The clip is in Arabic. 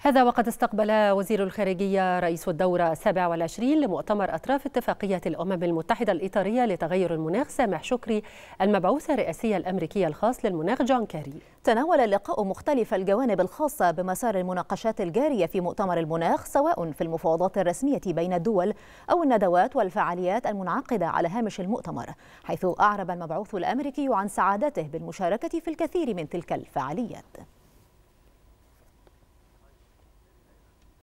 هذا وقد استقبل وزير الخارجية رئيس الدورة 27 لمؤتمر أطراف اتفاقية الأمم المتحدة الإطارية لتغير المناخ سامح شكري المبعوث الرئاسي الأمريكي الخاص للمناخ جون كاري تناول اللقاء مختلف الجوانب الخاصة بمسار المناقشات الجارية في مؤتمر المناخ سواء في المفاوضات الرسمية بين الدول أو الندوات والفعاليات المنعقدة على هامش المؤتمر حيث أعرب المبعوث الأمريكي عن سعادته بالمشاركة في الكثير من تلك الفعاليات